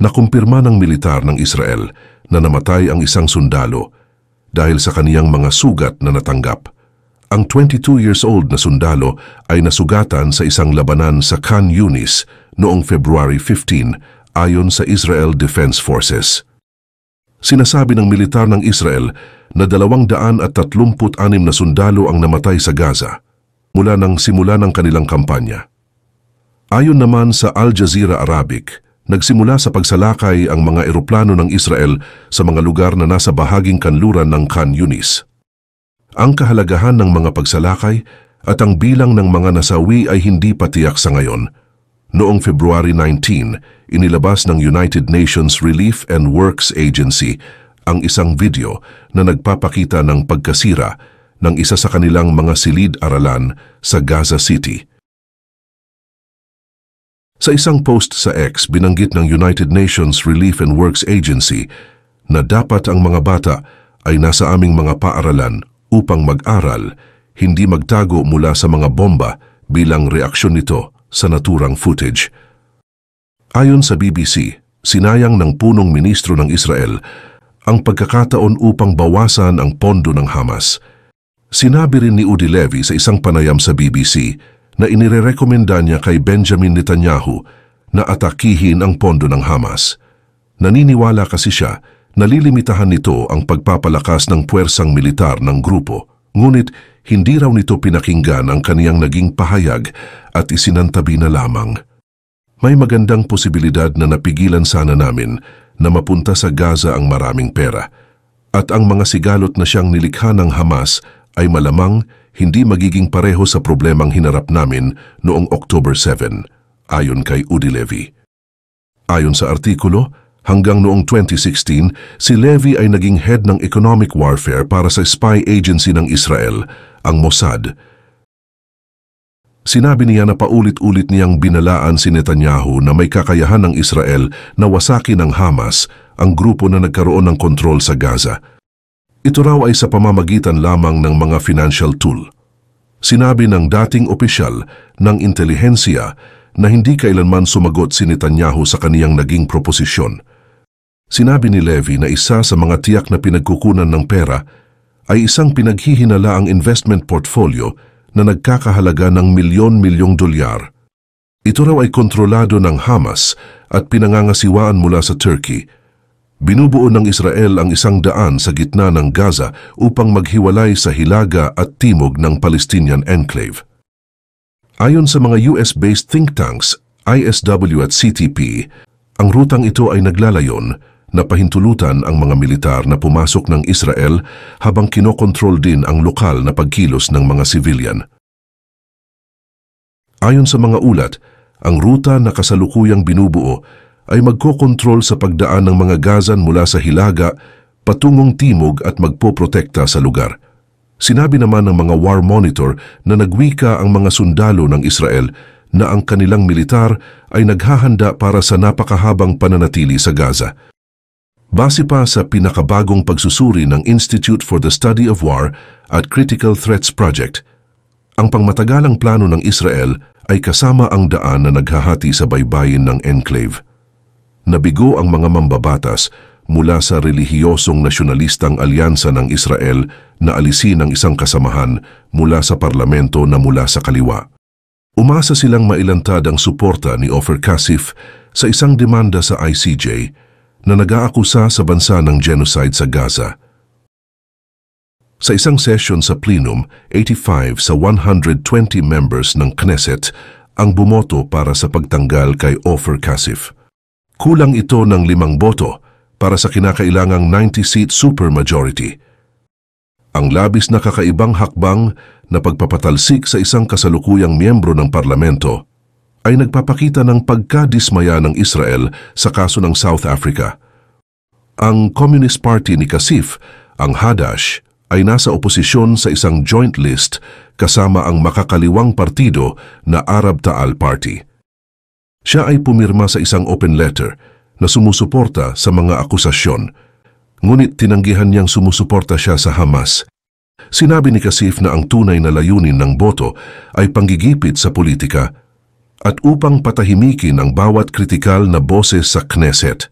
nakumpirma ng militar ng Israel na namatay ang isang sundalo dahil sa kaniyang mga sugat na natanggap. Ang 22 years old na sundalo ay nasugatan sa isang labanan sa Khan Yunis noong February 15 ayon sa Israel Defense Forces. Sinasabi ng militar ng Israel na 236 na sundalo ang namatay sa Gaza mula nang simula ng kanilang kampanya. Ayon naman sa Al Jazeera Arabic, nagsimula sa pagsalakay ang mga eroplano ng Israel sa mga lugar na nasa bahaging kanluran ng Khan Yunis. Ang kahalagahan ng mga pagsalakay at ang bilang ng mga nasawi ay hindi patiyak sa ngayon. Noong February 19, inilabas ng United Nations Relief and Works Agency ang isang video na nagpapakita ng pagkasira ng isa sa kanilang mga silid-aralan sa Gaza City. Sa isang post sa X, binanggit ng United Nations Relief and Works Agency na dapat ang mga bata ay nasa aming mga paaralan upang mag-aral, hindi magtago mula sa mga bomba bilang reaksyon nito sa naturang footage. Ayon sa BBC, sinayang ng punong ministro ng Israel ang pagkakataon upang bawasan ang pondo ng Hamas. Sinabi rin ni Udi Levy sa isang panayam sa BBC na inirekomenda niya kay Benjamin Netanyahu na atakihin ang pondo ng Hamas. Naniniwala kasi siya na lilimitahan nito ang pagpapalakas ng puwersang militar ng grupo, ngunit hindi raw nito pinakinggan ang kaniyang naging pahayag at isinantabi na lamang. May magandang posibilidad na napigilan sana namin na mapunta sa Gaza ang maraming pera at ang mga sigalot na siyang nilikha ng Hamas ay malamang hindi magiging pareho sa problemang hinarap namin noong October 7, ayon kay Udi Levy. Ayon sa artikulo, hanggang noong 2016, si Levy ay naging head ng economic warfare para sa spy agency ng Israel, ang Mossad. Sinabi niya na paulit-ulit niyang binalaan si Netanyahu na may kakayahan ng Israel na wasakin ng Hamas, ang grupo na nagkaroon ng kontrol sa Gaza. Ito raw ay sa pamamagitan lamang ng mga financial tool. Sinabi ng dating opisyal ng intelihensiya na hindi kailanman sumagot si Netanyahu sa kaniyang naging proposisyon. Sinabi ni Levy na isa sa mga tiyak na pinagkukunan ng pera ay isang pinaghihinala ang investment portfolio na nagkakahalaga ng milyon-milyong dolyar. Ito raw ay kontrolado ng Hamas at pinangangasiwaan mula sa Turkey Binubuo ng Israel ang isang daan sa gitna ng Gaza upang maghiwalay sa hilaga at timog ng Palestinian enclave. Ayon sa mga US-based think tanks, ISW at CTP, ang rutang ito ay naglalayon na pahintulutan ang mga militar na pumasok ng Israel habang kinokontrol din ang lokal na pagkilos ng mga civilian. Ayon sa mga ulat, ang ruta na kasalukuyang binubuo ay magkokontrol sa pagdaan ng mga gazan mula sa Hilaga patungong timog at magpoprotekta sa lugar. Sinabi naman ng mga war monitor na nagwika ang mga sundalo ng Israel na ang kanilang militar ay naghahanda para sa napakahabang pananatili sa Gaza. Base pa sa pinakabagong pagsusuri ng Institute for the Study of War at Critical Threats Project, ang pangmatagalang plano ng Israel ay kasama ang daan na naghahati sa baybayin ng enclave. Nabigo ang mga mambabatas mula sa relihiyosong nasyonalistang alyansa ng Israel na alisin ang isang kasamahan mula sa parlamento na mula sa kaliwa. Umasa silang mailantad ang suporta ni Ofer Kasif sa isang demanda sa ICJ na nag-aakusa sa bansa ng genocide sa Gaza. Sa isang session sa plenum, 85 sa 120 members ng Knesset ang bumoto para sa pagtanggal kay Ofer Kasif. Kulang ito ng limang boto para sa kinakailangang 90-seat supermajority. Ang labis na kakaibang hakbang na pagpapatalsik sa isang kasalukuyang miyembro ng parlamento ay nagpapakita ng pagkadismaya ng Israel sa kaso ng South Africa. Ang Communist Party ni Kasif, ang Hadash, ay nasa oposisyon sa isang joint list kasama ang makakaliwang partido na Arab Taal Party. Siya ay pumirma sa isang open letter na sumusuporta sa mga akusasyon, ngunit tinanggihan niyang sumusuporta siya sa Hamas. Sinabi ni Kasif na ang tunay na layunin ng boto ay panggigipit sa politika at upang patahimikin ang bawat kritikal na boses sa Knesset.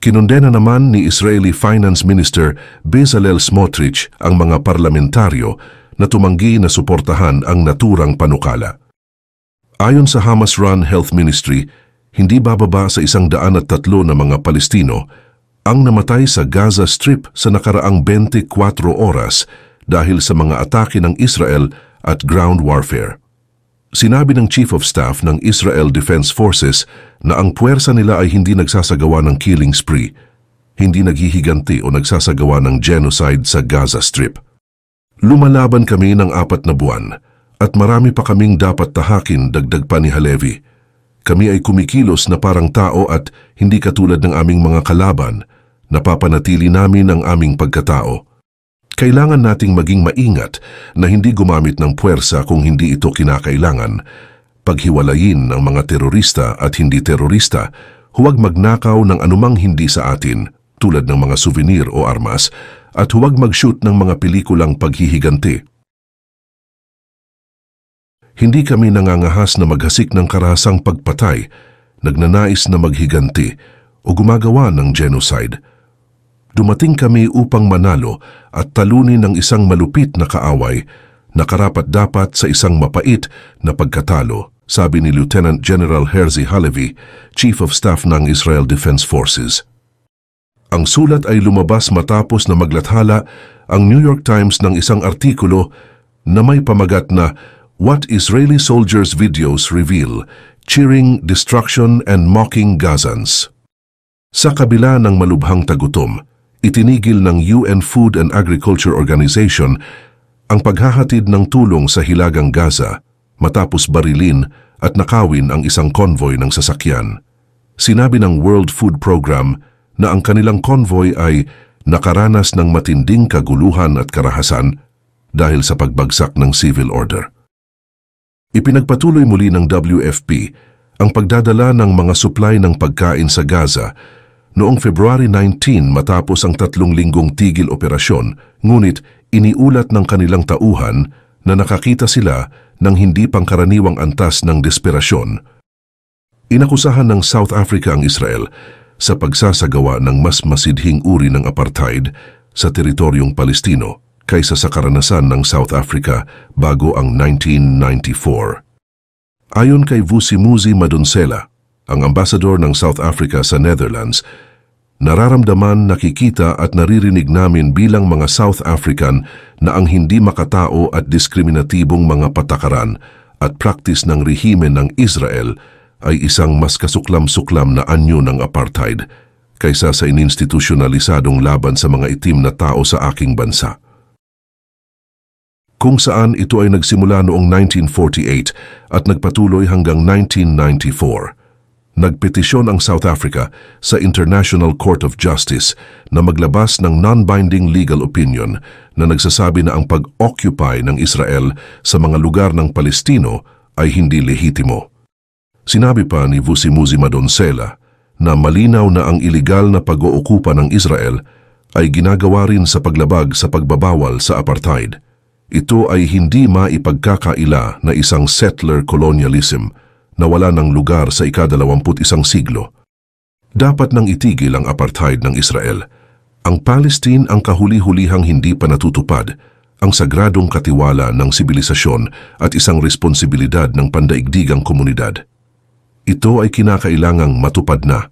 Kinundena naman ni Israeli Finance Minister Bezalel Smotrich ang mga parlamentaryo na tumanggi na suportahan ang naturang panukala. Ayon sa Hamas Run Health Ministry, hindi bababa sa isang daan at tatlo na mga Palestino ang namatay sa Gaza Strip sa nakaraang 24 oras dahil sa mga atake ng Israel at ground warfare. Sinabi ng Chief of Staff ng Israel Defense Forces na ang puwersa nila ay hindi nagsasagawa ng killing spree, hindi naghihiganti o nagsasagawa ng genocide sa Gaza Strip. Lumalaban kami ng apat na buwan at marami pa kaming dapat tahakin dagdag pa ni Halevi. Kami ay kumikilos na parang tao at hindi katulad ng aming mga kalaban, napapanatili namin ang aming pagkatao. Kailangan nating maging maingat na hindi gumamit ng puwersa kung hindi ito kinakailangan. Paghiwalayin ang mga terorista at hindi terorista, huwag magnakaw ng anumang hindi sa atin tulad ng mga souvenir o armas at huwag mag-shoot ng mga pelikulang paghihiganti hindi kami nangangahas na maghasik ng karasang pagpatay, nagnanais na maghiganti o gumagawa ng genocide. Dumating kami upang manalo at talunin ng isang malupit na kaaway na karapat dapat sa isang mapait na pagkatalo, sabi ni Lieutenant General Herzi Halevi, Chief of Staff ng Israel Defense Forces. Ang sulat ay lumabas matapos na maglathala ang New York Times ng isang artikulo na may pamagat na What Israeli soldiers' videos reveal, cheering destruction and mocking Gazans. Sa kabila ng malubhang tagutom, itinigil ng UN Food and Agriculture Organization ang paghahatid ng tulong sa Hilagang Gaza matapos barilin at nakawin ang isang konvoy ng sasakyan. Sinabi ng World Food Program na ang kanilang konvoy ay nakaranas ng matinding kaguluhan at karahasan dahil sa pagbagsak ng civil order. Ipinagpatuloy muli ng WFP ang pagdadala ng mga supply ng pagkain sa Gaza noong February 19 matapos ang tatlong linggong tigil operasyon ngunit iniulat ng kanilang tauhan na nakakita sila ng hindi pangkaraniwang antas ng desperasyon. Inakusahan ng South Africa ang Israel sa pagsasagawa ng mas masidhing uri ng apartheid sa teritoryong Palestino kaysa sa karanasan ng South Africa bago ang 1994. Ayon kay Vusimuzi Madonsela, ang ambassador ng South Africa sa Netherlands, nararamdaman, nakikita at naririnig namin bilang mga South African na ang hindi makatao at diskriminatibong mga patakaran at praktis ng rehimen ng Israel ay isang mas kasuklam-suklam na anyo ng apartheid kaysa sa ininstitusyonalisadong laban sa mga itim na tao sa aking bansa kung saan ito ay nagsimula noong 1948 at nagpatuloy hanggang 1994. Nagpetisyon ang South Africa sa International Court of Justice na maglabas ng non-binding legal opinion na nagsasabi na ang pag-occupy ng Israel sa mga lugar ng Palestino ay hindi lehitimo. Sinabi pa ni Vusimuzi Madonsela na malinaw na ang ilegal na pag-ookupa ng Israel ay ginagawa rin sa paglabag sa pagbabawal sa apartheid ito ay hindi maipagkakaila na isang settler colonialism na wala ng lugar sa ikadalawamput isang siglo. Dapat nang itigil ang apartheid ng Israel. Ang Palestine ang kahuli-hulihang hindi pa natutupad ang sagradong katiwala ng sibilisasyon at isang responsibilidad ng pandaigdigang komunidad. Ito ay kinakailangang matupad na.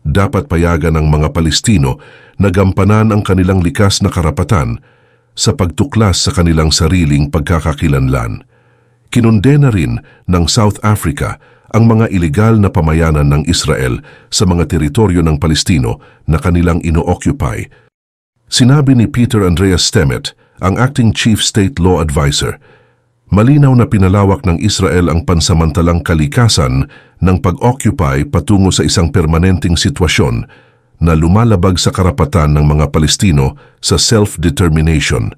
Dapat payagan ng mga Palestino na gampanan ang kanilang likas na karapatan sa pagtuklas sa kanilang sariling pagkakakilanlan. Kinondena rin ng South Africa ang mga ilegal na pamayanan ng Israel sa mga teritoryo ng Palestino na kanilang ino-occupy. Sinabi ni Peter Andreas Stemmet, ang acting chief state law adviser, malinaw na pinalawak ng Israel ang pansamantalang kalikasan ng pag-occupy patungo sa isang permanenteng sitwasyon na lumalabag sa karapatan ng mga Palestino sa self-determination.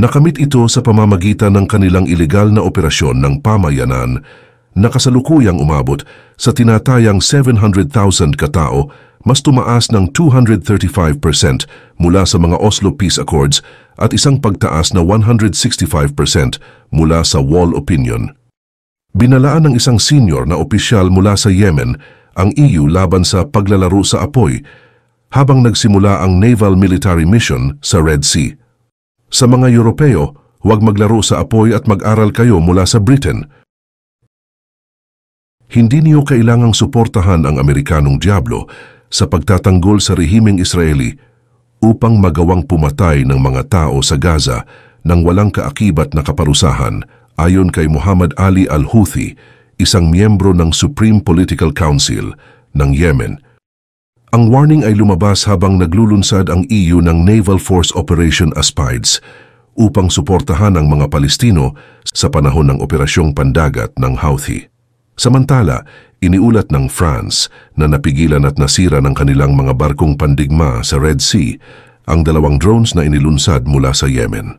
Nakamit ito sa pamamagitan ng kanilang ilegal na operasyon ng pamayanan na kasalukuyang umabot sa tinatayang 700,000 katao mas tumaas ng 235% mula sa mga Oslo Peace Accords at isang pagtaas na 165% mula sa Wall Opinion. Binalaan ng isang senior na opisyal mula sa Yemen ang EU laban sa paglalaro sa apoy habang nagsimula ang Naval Military Mission sa Red Sea. Sa mga Europeo, huwag maglaro sa apoy at mag-aral kayo mula sa Britain. Hindi niyo kailangang suportahan ang Amerikanong Diablo sa pagtatanggol sa rehimeng Israeli upang magawang pumatay ng mga tao sa Gaza nang walang kaakibat na kaparusahan ayon kay Muhammad Ali al-Houthi isang miyembro ng Supreme Political Council ng Yemen. Ang warning ay lumabas habang naglulunsad ang EU ng Naval Force Operation Aspides upang suportahan ang mga Palestino sa panahon ng operasyong pandagat ng Houthi. Samantala, iniulat ng France na napigilan at nasira ng kanilang mga barkong pandigma sa Red Sea ang dalawang drones na inilunsad mula sa Yemen.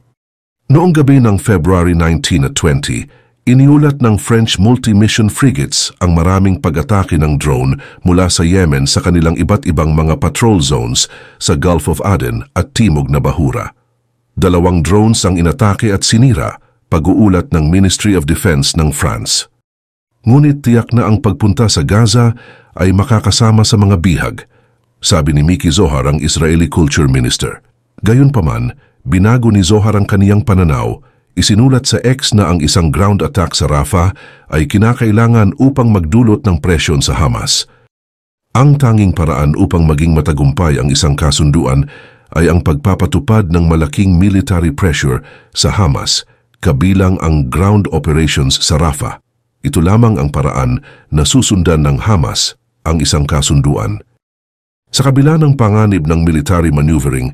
Noong gabi ng February 19 at 20, Iniulat ng French multi-mission frigates ang maraming pag-atake ng drone mula sa Yemen sa kanilang iba't ibang mga patrol zones sa Gulf of Aden at Timog na Bahura. Dalawang drones ang inatake at sinira, pag-uulat ng Ministry of Defense ng France. Ngunit tiyak na ang pagpunta sa Gaza ay makakasama sa mga bihag, sabi ni Miki Zohar ang Israeli Culture Minister. Gayunpaman, binago ni Zohar ang kaniyang pananaw Isinulat sa X na ang isang ground attack sa Rafah ay kinakailangan upang magdulot ng presyon sa Hamas. Ang tanging paraan upang maging matagumpay ang isang kasunduan ay ang pagpapatupad ng malaking military pressure sa Hamas kabilang ang ground operations sa Rafah. Ito lamang ang paraan na susundan ng Hamas ang isang kasunduan. Sa kabila ng panganib ng military maneuvering,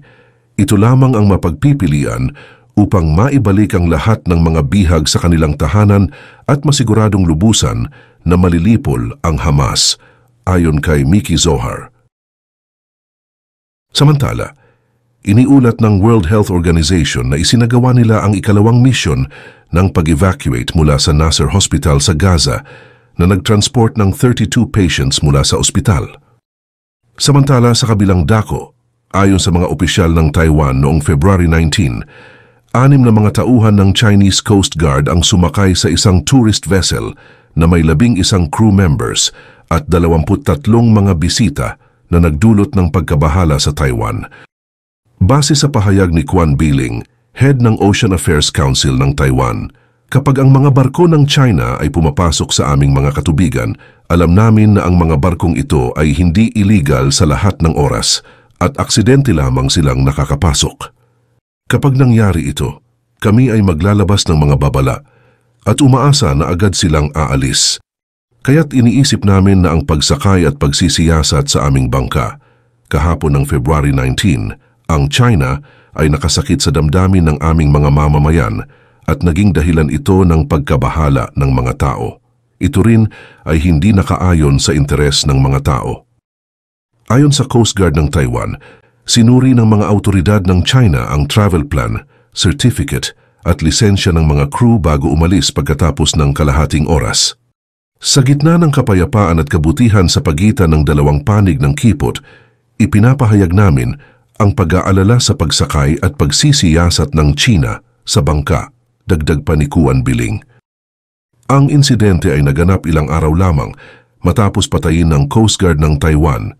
ito lamang ang mapagpipilian upang maibalik ang lahat ng mga bihag sa kanilang tahanan at masiguradong lubusan na malilipol ang Hamas, ayon kay Mickey Zohar. Samantala, iniulat ng World Health Organization na isinagawa nila ang ikalawang misyon ng pag-evacuate mula sa Nasser Hospital sa Gaza na nag-transport ng 32 patients mula sa ospital. Samantala sa kabilang dako, ayon sa mga opisyal ng Taiwan noong February 19, anim na mga tauhan ng Chinese Coast Guard ang sumakay sa isang tourist vessel na may labing isang crew members at 23 mga bisita na nagdulot ng pagkabahala sa Taiwan. Base sa pahayag ni Quan Biling, head ng Ocean Affairs Council ng Taiwan, kapag ang mga barko ng China ay pumapasok sa aming mga katubigan, alam namin na ang mga barkong ito ay hindi illegal sa lahat ng oras at aksidente lamang silang nakakapasok. Kapag nangyari ito, kami ay maglalabas ng mga babala at umaasa na agad silang aalis. Kaya't iniisip namin na ang pagsakay at pagsisiyasat sa aming bangka kahapon ng February 19, ang China ay nakasakit sa damdamin ng aming mga mamamayan at naging dahilan ito ng pagkabahala ng mga tao. Ito rin ay hindi nakaayon sa interes ng mga tao. Ayon sa Coast Guard ng Taiwan, sinuri ng mga autoridad ng China ang travel plan, certificate at lisensya ng mga crew bago umalis pagkatapos ng kalahating oras. Sa gitna ng kapayapaan at kabutihan sa pagitan ng dalawang panig ng kipot, ipinapahayag namin ang pag-aalala sa pagsakay at pagsisiyasat ng China sa bangka, dagdag panikuan Biling. Ang insidente ay naganap ilang araw lamang matapos patayin ng Coast Guard ng Taiwan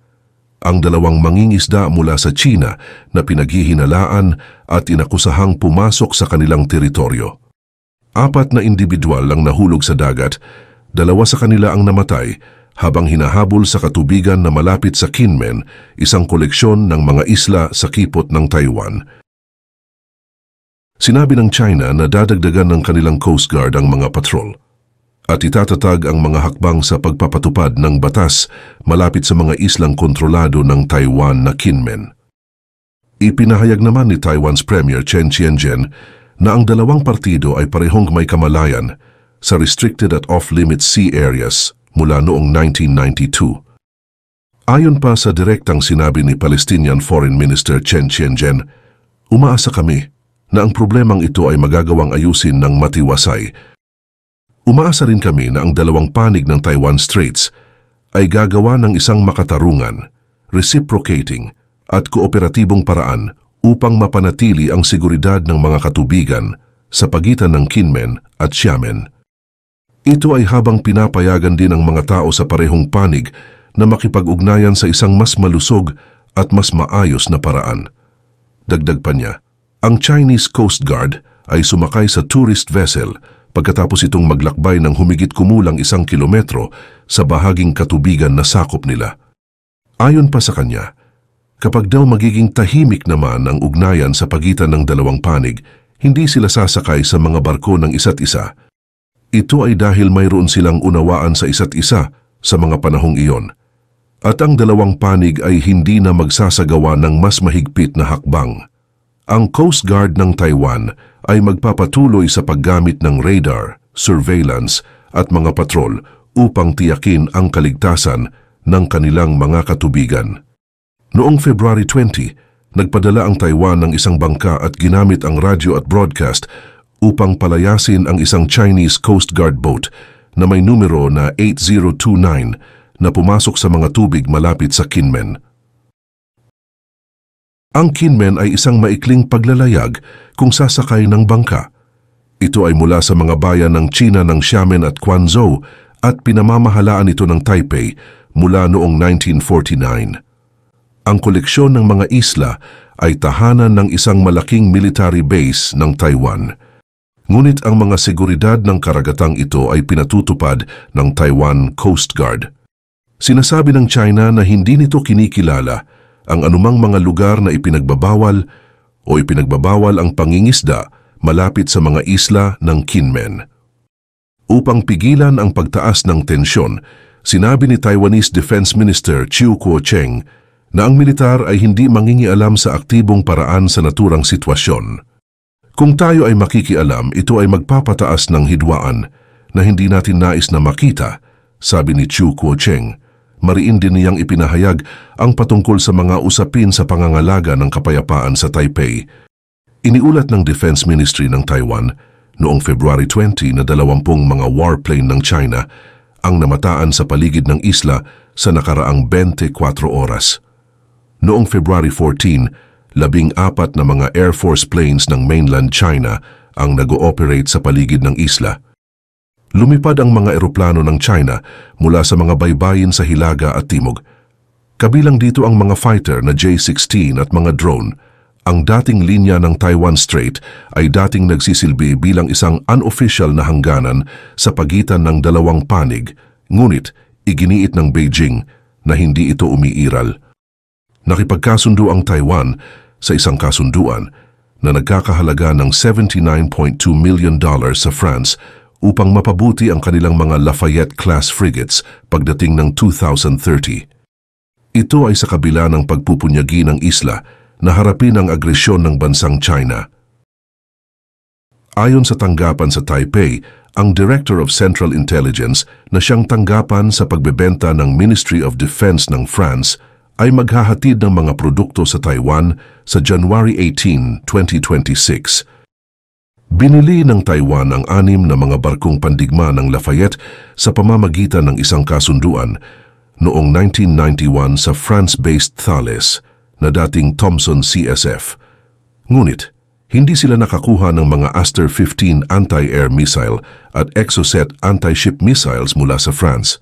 ang dalawang mangingisda mula sa China na pinaghihinalaan at inakusahang pumasok sa kanilang teritoryo. Apat na individual ang nahulog sa dagat, dalawa sa kanila ang namatay habang hinahabol sa katubigan na malapit sa Kinmen, isang koleksyon ng mga isla sa kipot ng Taiwan. Sinabi ng China na dadagdagan ng kanilang Coast Guard ang mga patrol at itatatag ang mga hakbang sa pagpapatupad ng batas malapit sa mga islang kontrolado ng Taiwan na Kinmen. Ipinahayag naman ni Taiwan's Premier Chen Qianjian na ang dalawang partido ay parehong may kamalayan sa restricted at off-limit sea areas mula noong 1992. Ayon pa sa direktang sinabi ni Palestinian Foreign Minister Chen Qianjian, umaasa kami na ang problemang ito ay magagawang ayusin ng matiwasay Umaasa rin kami na ang dalawang panig ng Taiwan Straits ay gagawa ng isang makatarungan, reciprocating at kooperatibong paraan upang mapanatili ang seguridad ng mga katubigan sa pagitan ng Kinmen at Xiamen. Ito ay habang pinapayagan din ang mga tao sa parehong panig na makipag-ugnayan sa isang mas malusog at mas maayos na paraan. Dagdag pa niya, ang Chinese Coast Guard ay sumakay sa tourist vessel pagkatapos itong maglakbay ng humigit kumulang isang kilometro sa bahaging katubigan na sakop nila. Ayon pa sa kanya, kapag daw magiging tahimik naman ang ugnayan sa pagitan ng dalawang panig, hindi sila sasakay sa mga barko ng isa't isa. Ito ay dahil mayroon silang unawaan sa isa't isa sa mga panahong iyon. At ang dalawang panig ay hindi na magsasagawa ng mas mahigpit na hakbang. Ang Coast Guard ng Taiwan ay magpapatuloy sa paggamit ng radar, surveillance at mga patrol upang tiyakin ang kaligtasan ng kanilang mga katubigan. Noong February 20, nagpadala ang Taiwan ng isang bangka at ginamit ang radyo at broadcast upang palayasin ang isang Chinese Coast Guard boat na may numero na 8029 na pumasok sa mga tubig malapit sa Kinmen. Ang Kinmen ay isang maikling paglalayag kung sasakay ng bangka. Ito ay mula sa mga bayan ng China ng Xiamen at Quanzhou at pinamamahalaan ito ng Taipei mula noong 1949. Ang koleksyon ng mga isla ay tahanan ng isang malaking military base ng Taiwan. Ngunit ang mga seguridad ng karagatang ito ay pinatutupad ng Taiwan Coast Guard. Sinasabi ng China na hindi nito kinikilala ang anumang mga lugar na ipinagbabawal o ipinagbabawal ang pangingisda malapit sa mga isla ng Kinmen. Upang pigilan ang pagtaas ng tensyon, sinabi ni Taiwanese Defense Minister Chiu Kuo-cheng na ang militar ay hindi mangingialam sa aktibong paraan sa naturang sitwasyon. Kung tayo ay makikialam, ito ay magpapataas ng hidwaan na hindi natin nais na makita, sabi ni Chiu Kuo-cheng mariin din niyang ipinahayag ang patungkol sa mga usapin sa pangangalaga ng kapayapaan sa Taipei. Iniulat ng Defense Ministry ng Taiwan noong February 20 na dalawampung mga warplane ng China ang namataan sa paligid ng isla sa nakaraang 24 oras. Noong February 14, labing apat na mga Air Force planes ng mainland China ang nag-ooperate sa paligid ng isla. Lumipad ang mga eroplano ng China mula sa mga baybayin sa Hilaga at Timog. Kabilang dito ang mga fighter na J-16 at mga drone. Ang dating linya ng Taiwan Strait ay dating nagsisilbi bilang isang unofficial na hangganan sa pagitan ng dalawang panig, ngunit iginiit ng Beijing na hindi ito umiiral. Nakipagkasundo ang Taiwan sa isang kasunduan na nagkakahalaga ng $79.2 million sa France upang mapabuti ang kanilang mga Lafayette-class frigates pagdating ng 2030. Ito ay sa kabila ng pagpupunyagi ng isla na harapin ang agresyon ng bansang China. Ayon sa tanggapan sa Taipei, ang Director of Central Intelligence na siyang tanggapan sa pagbebenta ng Ministry of Defense ng France ay maghahatid ng mga produkto sa Taiwan sa January 18, 2026 Binili ng Taiwan ang anim na mga barkong pandigma ng Lafayette sa pamamagitan ng isang kasunduan noong 1991 sa France-based Thales na dating Thomson CSF. Ngunit, hindi sila nakakuha ng mga Aster 15 anti-air missile at Exocet anti-ship missiles mula sa France.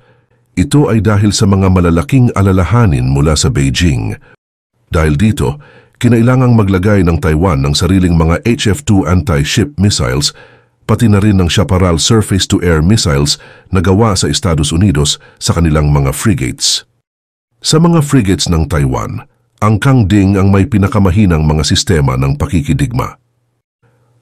Ito ay dahil sa mga malalaking alalahanin mula sa Beijing. Dahil dito, kinailangang maglagay ng Taiwan ng sariling mga HF-2 anti-ship missiles pati na rin ng Chaparral surface-to-air missiles na gawa sa Estados Unidos sa kanilang mga frigates. Sa mga frigates ng Taiwan, ang Kang Ding ang may pinakamahinang mga sistema ng pakikidigma.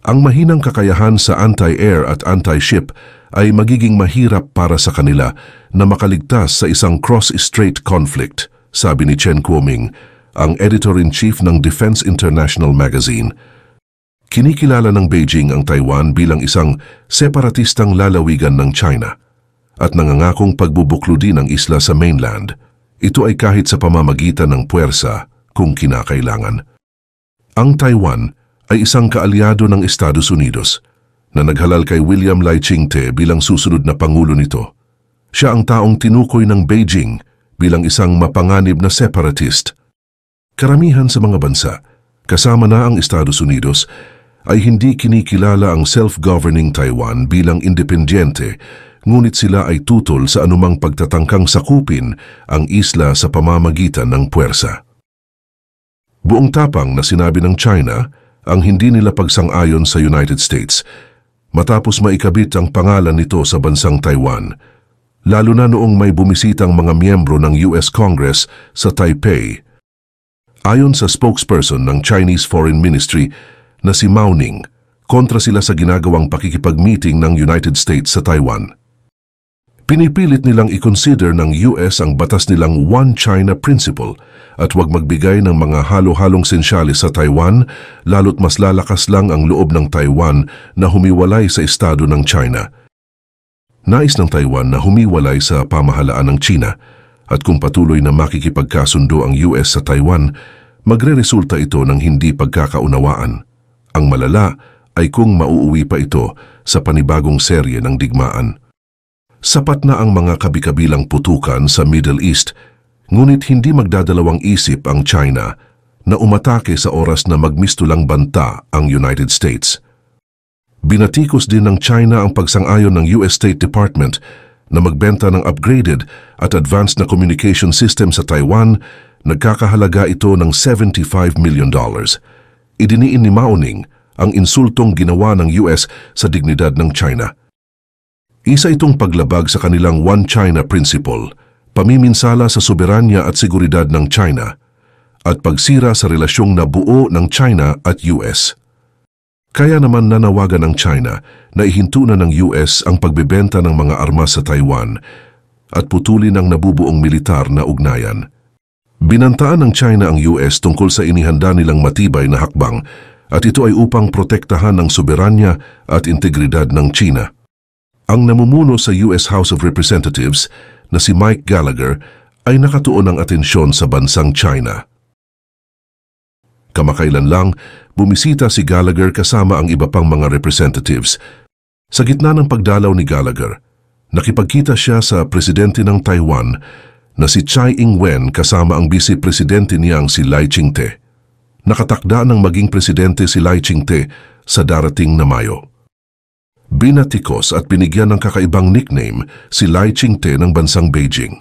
Ang mahinang kakayahan sa anti-air at anti-ship ay magiging mahirap para sa kanila na makaligtas sa isang cross-strait conflict, sabi ni Chen Kuoming, ang editor-in-chief ng Defense International Magazine. Kinikilala ng Beijing ang Taiwan bilang isang separatistang lalawigan ng China at nangangakong pagbubukludi ng isla sa mainland. Ito ay kahit sa pamamagitan ng puwersa kung kinakailangan. Ang Taiwan ay isang kaalyado ng Estados Unidos na naghalal kay William Lai Ching-te bilang susunod na pangulo nito. Siya ang taong tinukoy ng Beijing bilang isang mapanganib na separatist Karamihan sa mga bansa, kasama na ang Estados Unidos, ay hindi kinikilala ang self-governing Taiwan bilang independyente ngunit sila ay tutol sa anumang pagtatangkang sakupin ang isla sa pamamagitan ng puwersa. Buong tapang na sinabi ng China ang hindi nila pagsang-ayon sa United States matapos maikabit ang pangalan nito sa bansang Taiwan, lalo na noong may bumisitang mga miyembro ng US Congress sa Taipei Ayon sa spokesperson ng Chinese Foreign Ministry na si Mao Ning, kontra sila sa ginagawang pakikipag-meeting ng United States sa Taiwan. Pinipilit nilang i-consider ng US ang batas nilang One China Principle at huwag magbigay ng mga halo-halong sensyali sa Taiwan lalo't mas lalakas lang ang loob ng Taiwan na humiwalay sa estado ng China. Nais ng Taiwan na humiwalay sa pamahalaan ng China at kung patuloy na makikipagkasundo ang US sa Taiwan, magreresulta ito ng hindi pagkakaunawaan. Ang malala ay kung mauuwi pa ito sa panibagong serye ng digmaan. Sapat na ang mga kabikabilang putukan sa Middle East, ngunit hindi magdadalawang isip ang China na umatake sa oras na magmistulang banta ang United States. Binatikos din ng China ang pagsang-ayon ng US State Department na magbenta ng upgraded at advanced na communication system sa Taiwan, nagkakahalaga ito ng $75 million. Idiniin ni Maoning ang insultong ginawa ng US sa dignidad ng China. Isa itong paglabag sa kanilang One China Principle, pamiminsala sa soberanya at seguridad ng China, at pagsira sa relasyong nabuo ng China at US. Kaya naman nanawagan ng China na ihinto na ng US ang pagbebenta ng mga armas sa Taiwan at putulin ang nabubuong militar na ugnayan. Binantaan ng China ang US tungkol sa inihanda nilang matibay na hakbang at ito ay upang protektahan ang soberanya at integridad ng China. Ang namumuno sa US House of Representatives na si Mike Gallagher ay nakatuon ang atensyon sa bansang China. Kamakailan lang bumisita si Gallagher kasama ang iba pang mga representatives. Sa gitna ng pagdalaw ni Gallagher, nakipagkita siya sa presidente ng Taiwan na si Tsai Ing-wen kasama ang vice-presidente niyang si Lai Ching-te. Nakatakda ng maging presidente si Lai Ching-te sa darating na Mayo. Binatikos at binigyan ng kakaibang nickname si Lai Ching-te ng bansang Beijing.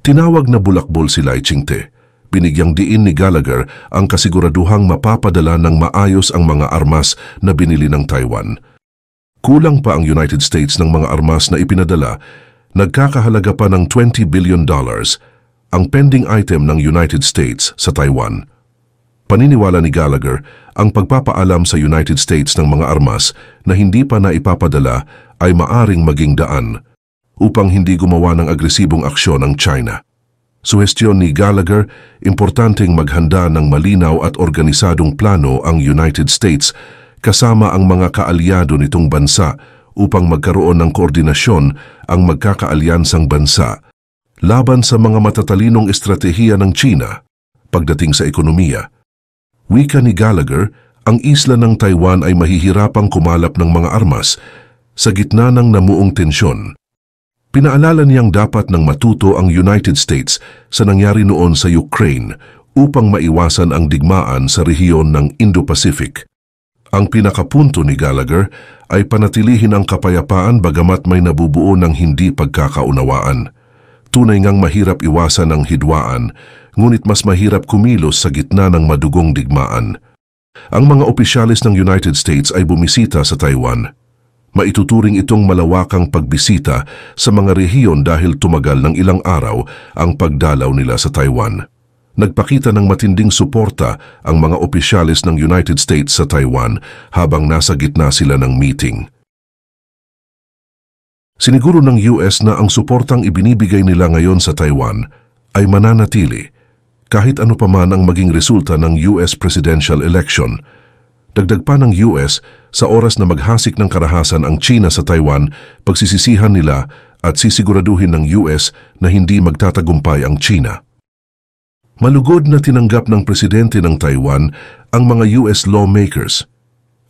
Tinawag na bulakbol si Lai Ching-te binigyang diin ni Gallagher ang kasiguraduhang mapapadala ng maayos ang mga armas na binili ng Taiwan. Kulang pa ang United States ng mga armas na ipinadala, nagkakahalaga pa ng 20 billion dollars ang pending item ng United States sa Taiwan. Paniniwala ni Gallagher, ang pagpapaalam sa United States ng mga armas na hindi pa naipapadala ay maaring maging daan upang hindi gumawa ng agresibong aksyon ang China. Suhestiyon ni Gallagher, importanteng maghanda ng malinaw at organisadong plano ang United States kasama ang mga kaalyado nitong bansa upang magkaroon ng koordinasyon ang magkakaalyansang bansa laban sa mga matatalinong estratehiya ng China pagdating sa ekonomiya. Wika ni Gallagher, ang isla ng Taiwan ay mahihirapang kumalap ng mga armas sa gitna ng namuong tensyon Pinaalala niyang dapat ng matuto ang United States sa nangyari noon sa Ukraine upang maiwasan ang digmaan sa rehiyon ng Indo-Pacific. Ang pinakapunto ni Gallagher ay panatilihin ang kapayapaan bagamat may nabubuo ng hindi pagkakaunawaan. Tunay ngang mahirap iwasan ang hidwaan, ngunit mas mahirap kumilos sa gitna ng madugong digmaan. Ang mga opisyalis ng United States ay bumisita sa Taiwan. Maituturing itong malawakang pagbisita sa mga rehiyon dahil tumagal ng ilang araw ang pagdalaw nila sa Taiwan. Nagpakita ng matinding suporta ang mga opisyalis ng United States sa Taiwan habang nasa gitna sila ng meeting. Siniguro ng US na ang suportang ibinibigay nila ngayon sa Taiwan ay mananatili kahit ano pa man ang maging resulta ng US presidential election. Dagdag pa ng US sa oras na maghasik ng karahasan ang China sa Taiwan, pagsisisihan nila at sisiguraduhin ng US na hindi magtatagumpay ang China. Malugod na tinanggap ng presidente ng Taiwan ang mga US lawmakers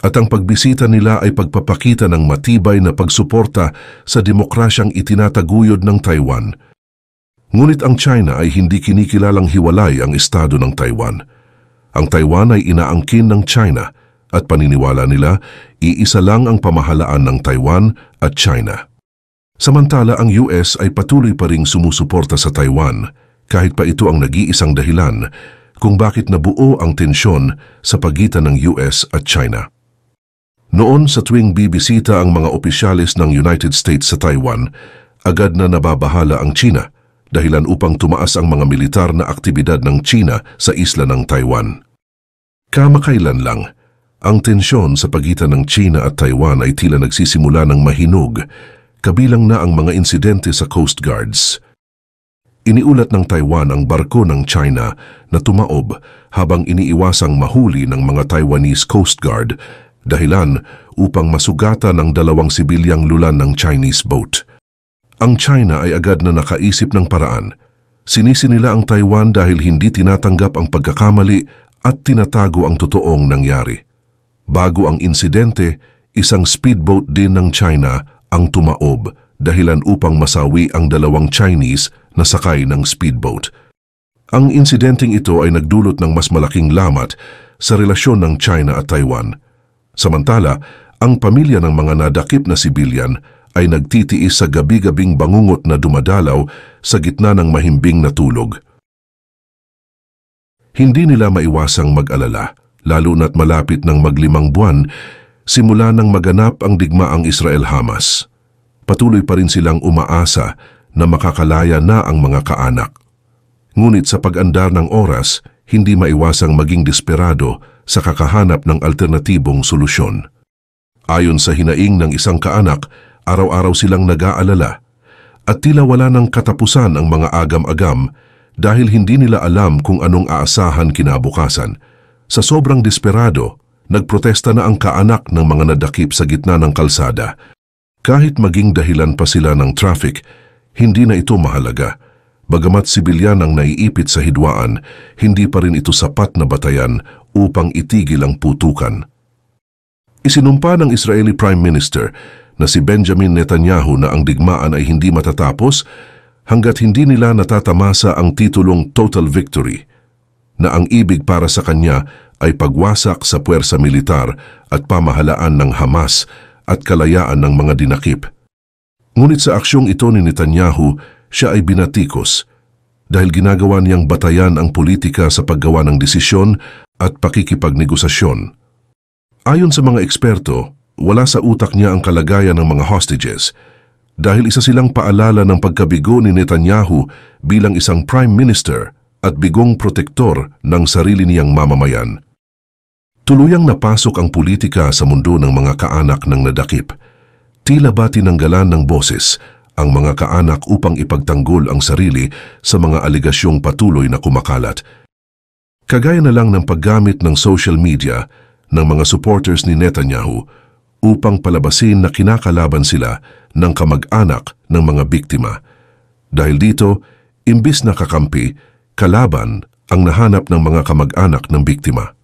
at ang pagbisita nila ay pagpapakita ng matibay na pagsuporta sa demokrasyang itinataguyod ng Taiwan. Ngunit ang China ay hindi kinikilalang hiwalay ang estado ng Taiwan. Ang Taiwan ay inaangkin ng China – at paniniwala nila iisa lang ang pamahalaan ng Taiwan at China. Samantala ang US ay patuloy pa ring sumusuporta sa Taiwan kahit pa ito ang nag-iisang dahilan kung bakit nabuo ang tensyon sa pagitan ng US at China. Noon sa tuwing bibisita ang mga opisyalis ng United States sa Taiwan, agad na nababahala ang China dahilan upang tumaas ang mga militar na aktibidad ng China sa isla ng Taiwan. Kamakailan lang, ang tensyon sa pagitan ng China at Taiwan ay tila nagsisimula ng mahinog, kabilang na ang mga insidente sa Coast Guards. Iniulat ng Taiwan ang barko ng China na tumaob habang iniiwasang mahuli ng mga Taiwanese Coast Guard dahilan upang masugata ng dalawang sibilyang lulan ng Chinese boat. Ang China ay agad na nakaisip ng paraan. Sinisi nila ang Taiwan dahil hindi tinatanggap ang pagkakamali at tinatago ang totoong nangyari. Bago ang insidente, isang speedboat din ng China ang tumaob dahilan upang masawi ang dalawang Chinese na sakay ng speedboat. Ang insidenteng ito ay nagdulot ng mas malaking lamat sa relasyon ng China at Taiwan. Samantala, ang pamilya ng mga nadakip na sibilyan ay nagtitiis sa gabi-gabing bangungot na dumadalaw sa gitna ng mahimbing na tulog. Hindi nila maiwasang mag-alala lalo na't malapit ng maglimang buwan simula nang maganap ang digmaang Israel-Hamas. Patuloy pa rin silang umaasa na makakalaya na ang mga kaanak. Ngunit sa pag-andar ng oras, hindi maiwasang maging desperado sa kakahanap ng alternatibong solusyon. Ayon sa hinaing ng isang kaanak, araw-araw silang nag-aalala at tila wala ng katapusan ang mga agam-agam dahil hindi nila alam kung anong aasahan kinabukasan sa sobrang desperado, nagprotesta na ang kaanak ng mga nadakip sa gitna ng kalsada. Kahit maging dahilan pa sila ng traffic, hindi na ito mahalaga. Bagamat sibilyan ang naiipit sa hidwaan, hindi pa rin ito sapat na batayan upang itigil ang putukan. Isinumpa ng Israeli Prime Minister na si Benjamin Netanyahu na ang digmaan ay hindi matatapos hanggat hindi nila natatamasa ang titulong Total Victory – na ang ibig para sa kanya ay pagwasak sa puwersa militar at pamahalaan ng Hamas at kalayaan ng mga dinakip. Ngunit sa aksyong ito ni Netanyahu, siya ay binatikos dahil ginagawa niyang batayan ang politika sa paggawa ng desisyon at pakikipagnegosasyon. Ayon sa mga eksperto, wala sa utak niya ang kalagayan ng mga hostages dahil isa silang paalala ng pagkabigo ni Netanyahu bilang isang prime minister at bigong protektor ng sarili niyang mamamayan. Tuluyang napasok ang politika sa mundo ng mga kaanak ng nadakip. Tila ba tinanggalan ng boses ang mga kaanak upang ipagtanggol ang sarili sa mga aligasyong patuloy na kumakalat. Kagaya na lang ng paggamit ng social media ng mga supporters ni Netanyahu upang palabasin na kinakalaban sila ng kamag-anak ng mga biktima. Dahil dito, imbis na kakampi, kalaban ang nahanap ng mga kamag-anak ng biktima.